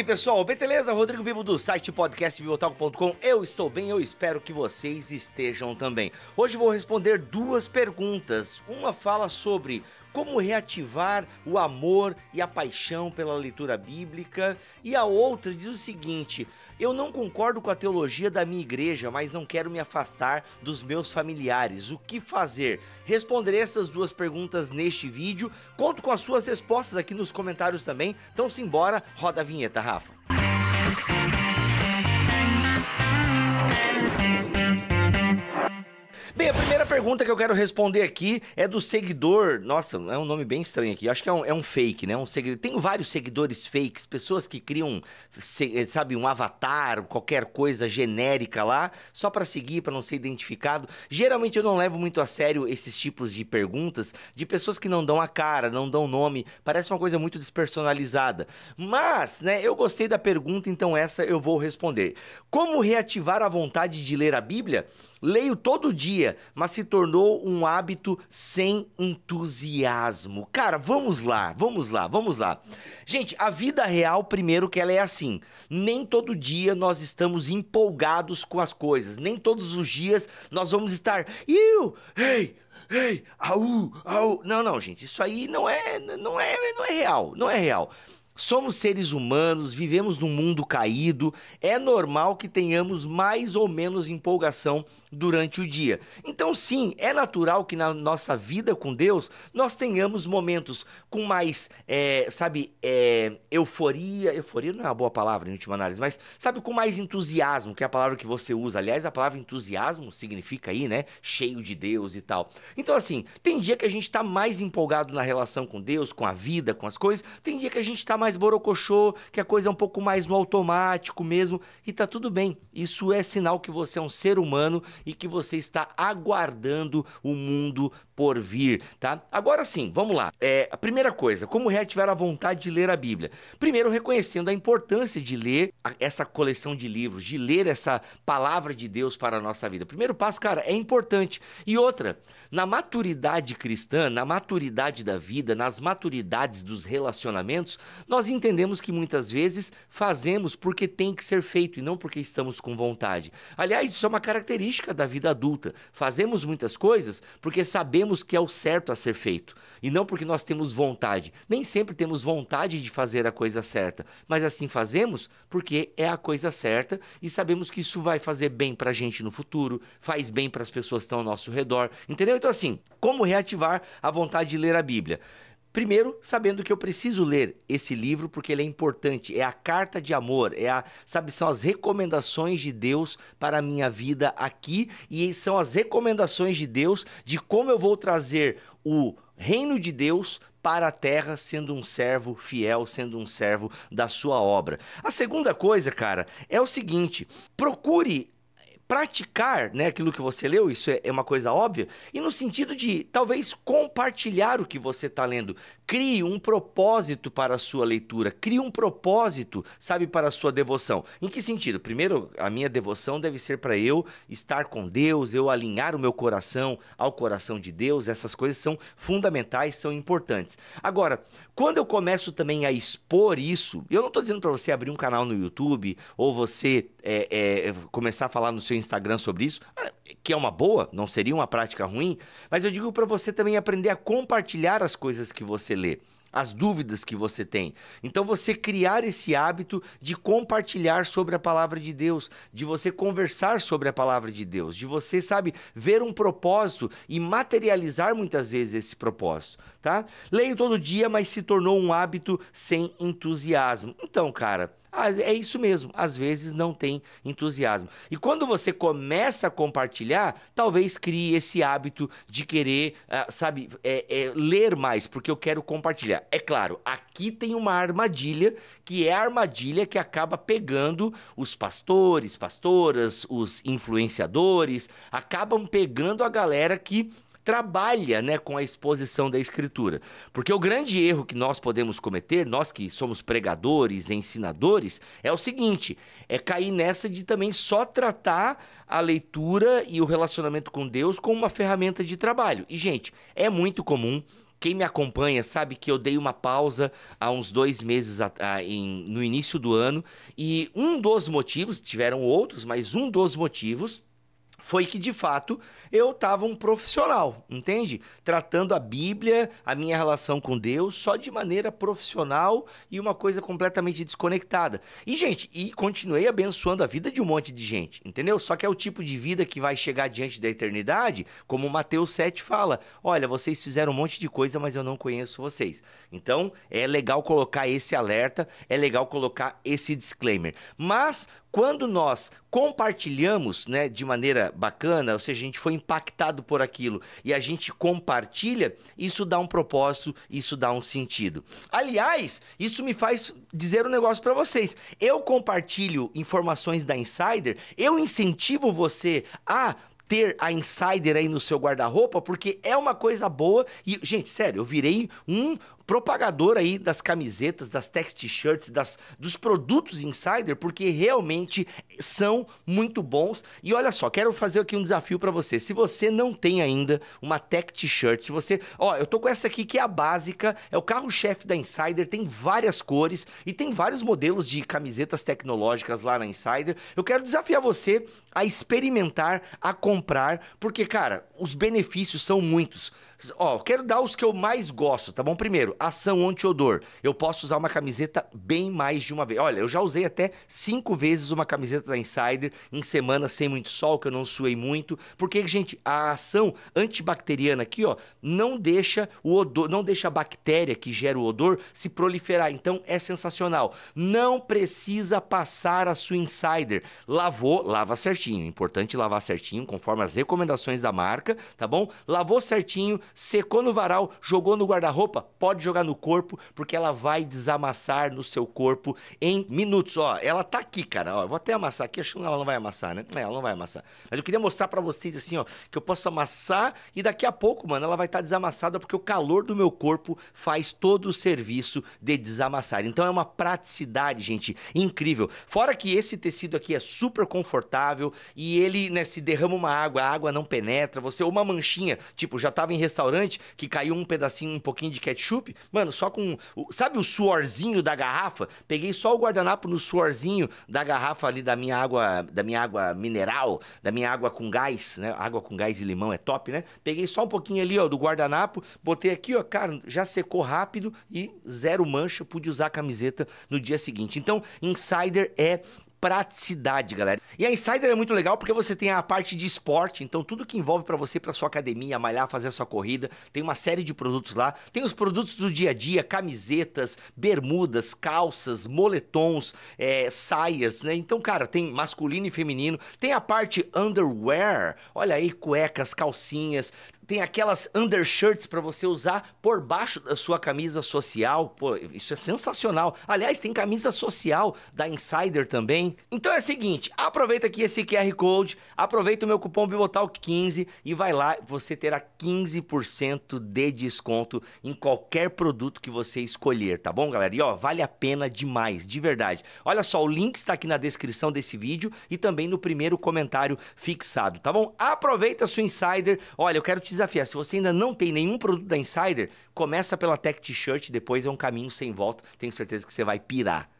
aí, pessoal? Beleza? Rodrigo Vivo do site podcastbiotalco.com. Eu estou bem, eu espero que vocês estejam também. Hoje vou responder duas perguntas. Uma fala sobre como reativar o amor e a paixão pela leitura bíblica, e a outra diz o seguinte: eu não concordo com a teologia da minha igreja, mas não quero me afastar dos meus familiares. O que fazer? Responderei essas duas perguntas neste vídeo. Conto com as suas respostas aqui nos comentários também. Então, simbora, roda a vinheta, Rafa. Bem, a primeira pergunta que eu quero responder aqui é do seguidor. Nossa, é um nome bem estranho aqui. Acho que é um, é um fake, né? Um seguidor. Tem vários seguidores fakes, pessoas que criam, eh, sabe, um avatar, qualquer coisa genérica lá, só para seguir, para não ser identificado. Geralmente eu não levo muito a sério esses tipos de perguntas de pessoas que não dão a cara, não dão nome. Parece uma coisa muito despersonalizada. Mas, né, eu gostei da pergunta, então essa eu vou responder. Como reativar a vontade de ler a Bíblia? Leio todo dia, mas se tornou um hábito sem entusiasmo. Cara, vamos lá, vamos lá, vamos lá. Gente, a vida real, primeiro, que ela é assim. Nem todo dia nós estamos empolgados com as coisas. Nem todos os dias nós vamos estar. Iu! Ei! Ei! Au! Au! Não, não, gente. Isso aí não é, não é, não é real. Não é real. Somos seres humanos, vivemos num mundo caído, é normal que tenhamos mais ou menos empolgação durante o dia. Então, sim, é natural que na nossa vida com Deus nós tenhamos momentos com mais, é, sabe, é, euforia. Euforia não é uma boa palavra em última análise, mas sabe, com mais entusiasmo, que é a palavra que você usa. Aliás, a palavra entusiasmo significa aí, né? Cheio de Deus e tal. Então, assim, tem dia que a gente está mais empolgado na relação com Deus, com a vida, com as coisas, tem dia que a gente está mais borocochô, que a coisa é um pouco mais no automático mesmo, e tá tudo bem. Isso é sinal que você é um ser humano e que você está aguardando o mundo por vir, tá? Agora sim, vamos lá. É, a primeira coisa, como reativar a vontade de ler a Bíblia? Primeiro, reconhecendo a importância de ler essa coleção de livros, de ler essa palavra de Deus para a nossa vida. Primeiro passo, cara, é importante. E outra, na maturidade cristã, na maturidade da vida, nas maturidades dos relacionamentos, nós entendemos que muitas vezes fazemos porque tem que ser feito e não porque estamos com vontade. Aliás, isso é uma característica da vida adulta. Fazemos muitas coisas porque sabemos que é o certo a ser feito e não porque nós temos vontade. Nem sempre temos vontade de fazer a coisa certa, mas assim fazemos porque é a coisa certa e sabemos que isso vai fazer bem para a gente no futuro, faz bem para as pessoas que estão ao nosso redor, entendeu? Então, assim, como reativar a vontade de ler a Bíblia? Primeiro, sabendo que eu preciso ler esse livro porque ele é importante, é a carta de amor, é a, sabe, são as recomendações de Deus para a minha vida aqui e são as recomendações de Deus de como eu vou trazer o reino de Deus para a terra, sendo um servo fiel, sendo um servo da sua obra. A segunda coisa, cara, é o seguinte: procure praticar, né, aquilo que você leu, isso é, é, uma coisa óbvia, e no sentido de talvez compartilhar o que você está lendo. Crie um propósito para a sua leitura, crie um propósito, sabe, para a sua devoção. Em que sentido? Primeiro, a minha devoção deve ser para eu estar com Deus, eu alinhar o meu coração ao coração de Deus, essas coisas são fundamentais, são importantes. Agora, quando eu começo também a expor isso, eu não estou dizendo para você abrir um canal no YouTube ou você é, é, começar a falar no seu Instagram sobre isso, ah, que é uma boa, não seria uma prática ruim, mas eu digo para você também aprender a compartilhar as coisas que você lê as dúvidas que você tem. Então você criar esse hábito de compartilhar sobre a palavra de Deus, de você conversar sobre a palavra de Deus, de você, sabe, ver um propósito e materializar muitas vezes esse propósito, tá? Leio todo dia, mas se tornou um hábito sem entusiasmo. Então, cara, ah, é isso mesmo, às vezes não tem entusiasmo. E quando você começa a compartilhar, talvez crie esse hábito de querer, ah, sabe, é, é, ler mais, porque eu quero compartilhar. É claro, aqui tem uma armadilha, que é a armadilha que acaba pegando os pastores, pastoras, os influenciadores, acabam pegando a galera que trabalha né, com a exposição da escritura. Porque o grande erro que nós podemos cometer, nós que somos pregadores, ensinadores, é o seguinte: é cair nessa de também só tratar a leitura e o relacionamento com Deus como uma ferramenta de trabalho. E, gente, é muito comum. Quem me acompanha sabe que eu dei uma pausa há uns dois meses a, a, ah, em, no início do ano, e um dos motivos, tiveram outros, mas um dos motivos foi que de fato eu estava um profissional, entende? Tratando a Bíblia, a minha relação com Deus, só de maneira profissional e uma coisa completamente desconectada. E, gente, e continuei abençoando a vida de um monte de gente, entendeu? Só que é o tipo de vida que vai chegar diante da eternidade, como Mateus 7 fala: olha, vocês fizeram um monte de coisa, mas eu não conheço vocês. Então, é legal colocar esse alerta, é legal colocar esse disclaimer. Mas, quando nós compartilhamos, né, de maneira bacana, ou seja, a gente foi impactado por aquilo e a gente compartilha, isso dá um propósito, isso dá um sentido. Aliás, isso me faz dizer um negócio para vocês. Eu compartilho informações da Insider, eu incentivo você a ter a Insider aí no seu guarda-roupa, porque é uma coisa boa. E, gente, sério, eu virei um propagador aí das camisetas, das text t-shirts, dos produtos Insider, porque realmente são muito bons. E olha só, quero fazer aqui um desafio para você. Se você não tem ainda uma tech t-shirt, se você, ó, eu tô com essa aqui que é a básica, é o carro-chefe da Insider, tem várias cores e tem vários modelos de camisetas tecnológicas lá na Insider. Eu quero desafiar você a experimentar, a comprar, porque cara, os benefícios são muitos. Ó, quero dar os que eu mais gosto, tá bom? Primeiro, ação anti-odor. Eu posso usar uma camiseta bem mais de uma vez. Olha, eu já usei até cinco vezes uma camiseta da Insider em semana sem muito sol, que eu não suei muito. Porque, gente, a ação antibacteriana aqui, ó, não deixa o odor, não deixa a bactéria que gera o odor se proliferar. Então é sensacional. Não precisa passar a sua Insider. Lavou, lava certinho. Importante lavar certinho, conforme as recomendações da marca, tá bom? Lavou certinho, secou no varal, jogou no guarda-roupa, pode jogar jogar no corpo, porque ela vai desamassar no seu corpo em minutos. Ó, ela tá aqui, cara. Ó, eu vou até amassar aqui, acho que ela não vai amassar, né? É, ela não vai amassar. Mas eu queria mostrar para vocês, assim, ó, que eu posso amassar e daqui a pouco, mano, ela vai estar tá desamassada porque o calor do meu corpo faz todo o serviço de desamassar. Então é uma praticidade, gente, incrível. Fora que esse tecido aqui é super confortável e ele, né, se derrama uma água, a água não penetra. Você, uma manchinha, tipo, já tava em restaurante que caiu um pedacinho, um pouquinho de ketchup, Mano, só com. Sabe o suorzinho da garrafa? Peguei só o guardanapo no suorzinho da garrafa ali da minha água, da minha água mineral, da minha água com gás, né? Água com gás e limão é top, né? Peguei só um pouquinho ali, ó, do guardanapo, botei aqui, ó, cara, já secou rápido e zero mancha, pude usar a camiseta no dia seguinte. Então, insider é praticidade, galera. E a Insider é muito legal porque você tem a parte de esporte, então tudo que envolve para você para sua academia, malhar, fazer a sua corrida, tem uma série de produtos lá. Tem os produtos do dia a dia, camisetas, bermudas, calças, moletons, é, saias, né? Então, cara, tem masculino e feminino. Tem a parte underwear, olha aí, cuecas, calcinhas tem aquelas undershirts para você usar por baixo da sua camisa social. Pô, isso é sensacional. Aliás, tem camisa social da Insider também. Então é o seguinte, aproveita aqui esse QR Code, aproveita o meu cupom Bibotal15 e vai lá, você terá 15% de desconto em qualquer produto que você escolher, tá bom, galera? E ó, vale a pena demais, de verdade. Olha só, o link está aqui na descrição desse vídeo e também no primeiro comentário fixado, tá bom? Aproveita a sua Insider. Olha, eu quero te desafiar. É, se você ainda não tem nenhum produto da Insider, começa pela Tech T-shirt, depois é um caminho sem volta. Tenho certeza que você vai pirar.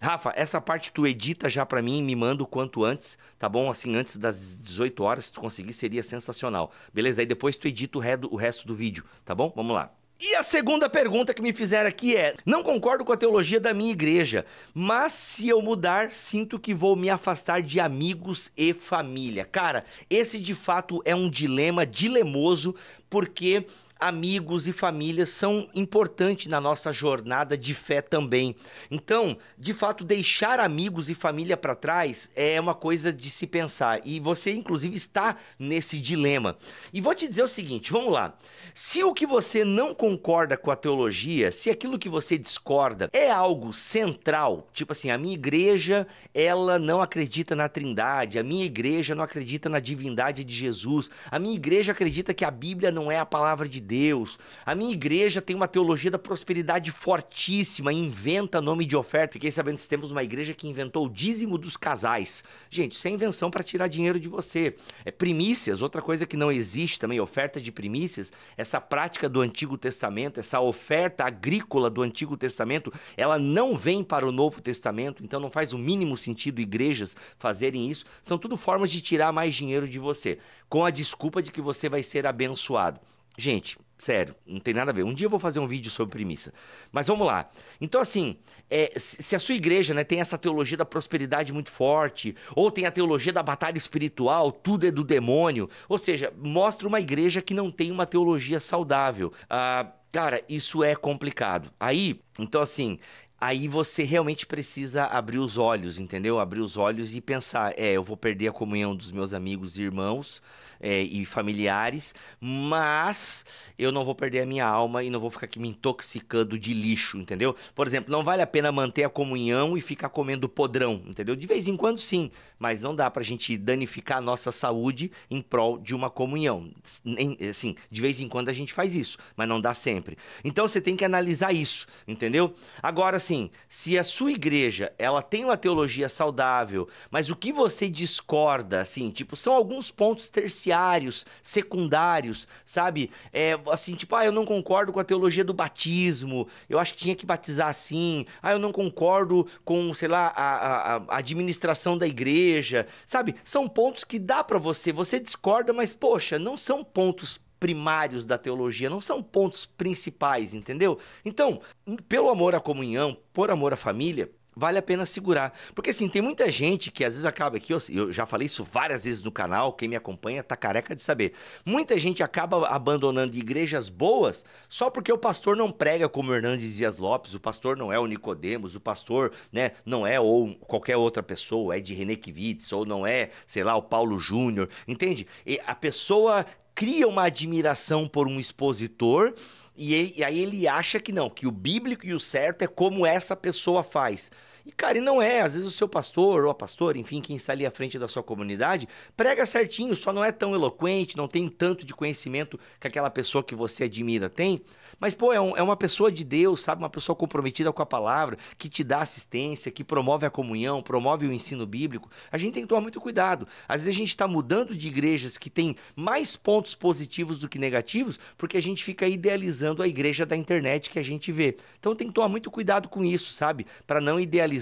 Rafa, essa parte tu edita já para mim, me manda o quanto antes, tá bom? Assim, antes das 18 horas, se tu conseguir, seria sensacional. Beleza? Aí depois tu edita o resto do vídeo, tá bom? Vamos lá. E a segunda pergunta que me fizeram aqui é: não concordo com a teologia da minha igreja, mas se eu mudar, sinto que vou me afastar de amigos e família. Cara, esse de fato é um dilema dilemoso, porque amigos e famílias são importantes na nossa jornada de fé também. Então, de fato, deixar amigos e família para trás é uma coisa de se pensar. E você, inclusive, está nesse dilema. E vou te dizer o seguinte: vamos lá. Se o que você não concorda com a teologia, se aquilo que você discorda é algo central, tipo assim, a minha igreja, ela não acredita na Trindade, a minha igreja não acredita na divindade de Jesus, a minha igreja acredita que a Bíblia não é a palavra de Deus. A minha igreja tem uma teologia da prosperidade fortíssima, inventa nome de oferta. Fiquei sabendo que temos uma igreja que inventou o dízimo dos casais. Gente, isso é invenção para tirar dinheiro de você. É primícias, outra coisa que não existe também, oferta de primícias, essa prática do Antigo Testamento, essa oferta agrícola do Antigo Testamento, ela não vem para o Novo Testamento, então não faz o mínimo sentido igrejas fazerem isso. São tudo formas de tirar mais dinheiro de você, com a desculpa de que você vai ser abençoado. Gente, sério, não tem nada a ver. Um dia eu vou fazer um vídeo sobre premissa. Mas vamos lá. Então, assim, é, se a sua igreja né, tem essa teologia da prosperidade muito forte, ou tem a teologia da batalha espiritual, tudo é do demônio, ou seja, mostra uma igreja que não tem uma teologia saudável. Ah, cara, isso é complicado. Aí, então, assim, aí você realmente precisa abrir os olhos, entendeu? Abrir os olhos e pensar, é, eu vou perder a comunhão dos meus amigos e irmãos é, e familiares, mas eu não vou perder a minha alma e não vou ficar aqui me intoxicando de lixo, entendeu? Por exemplo, não vale a pena manter a comunhão e ficar comendo podrão, entendeu? De vez em quando sim, mas não dá pra gente danificar a nossa saúde em prol de uma comunhão. Nem, assim, de vez em quando a gente faz isso, mas não dá sempre. Então você tem que analisar isso, entendeu? Agora sim, assim, se a sua igreja, ela tem uma teologia saudável, mas o que você discorda, assim, tipo, são alguns pontos terciários, secundários, sabe? É, assim, tipo, ah, eu não concordo com a teologia do batismo, eu acho que tinha que batizar assim, ah, eu não concordo com, sei lá, a, a, a administração da igreja, sabe? São pontos que dá para você, você discorda, mas, poxa, não são pontos primários da teologia, não são pontos principais, entendeu? Então, pelo amor à comunhão, por amor à família, vale a pena segurar. Porque assim, tem muita gente que às vezes acaba aqui, eu já falei isso várias vezes no canal, quem me acompanha tá careca de saber. Muita gente acaba abandonando igrejas boas só porque o pastor não prega como Hernandes Dias Lopes, o pastor não é o Nicodemos, o pastor, né, não é ou qualquer outra pessoa, é de René Kivitz, ou não é, sei lá, o Paulo Júnior, entende? E a pessoa cria uma admiração por um expositor e, ele, e aí ele acha que não, que o bíblico e o certo é como essa pessoa faz. E, cara, e não é. Às vezes o seu pastor ou a pastora, enfim, quem está ali à frente da sua comunidade, prega certinho, só não é tão eloquente, não tem tanto de conhecimento que aquela pessoa que você admira tem. Mas, pô, é, um, é uma pessoa de Deus, sabe? Uma pessoa comprometida com a palavra, que te dá assistência, que promove a comunhão, promove o ensino bíblico. A gente tem que tomar muito cuidado. Às vezes a gente está mudando de igrejas que tem mais pontos positivos do que negativos, porque a gente fica idealizando a igreja da internet que a gente vê. Então tem que tomar muito cuidado com isso, sabe? Para não idealizar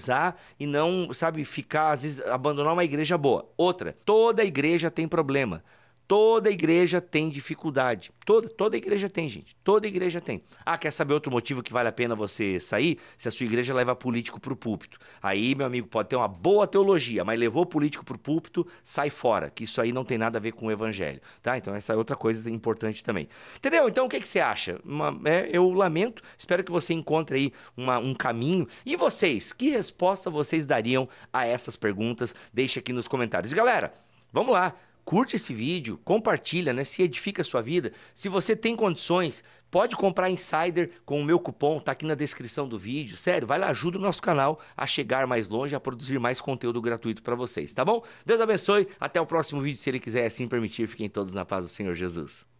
e não, sabe, ficar, às vezes, abandonar uma igreja boa. Outra, toda igreja tem problema. Toda igreja tem dificuldade. Toda, toda igreja tem, gente. Toda igreja tem. Ah, quer saber outro motivo que vale a pena você sair? Se a sua igreja leva político para o púlpito. Aí, meu amigo, pode ter uma boa teologia, mas levou político para o púlpito, sai fora, que isso aí não tem nada a ver com o evangelho, tá? Então essa é outra coisa importante também. Entendeu? Então o que, que você acha? Uma, é, eu lamento, espero que você encontre aí uma, um caminho. E vocês, que resposta vocês dariam a essas perguntas? Deixa aqui nos comentários. Galera, vamos lá curte esse vídeo, compartilha, né? Se edifica a sua vida. Se você tem condições, pode comprar Insider com o meu cupom, tá aqui na descrição do vídeo. Sério, vai lá, ajuda o nosso canal a chegar mais longe, a produzir mais conteúdo gratuito para vocês, tá bom? Deus abençoe, até o próximo vídeo, se ele quiser assim permitir. Fiquem todos na paz do Senhor Jesus.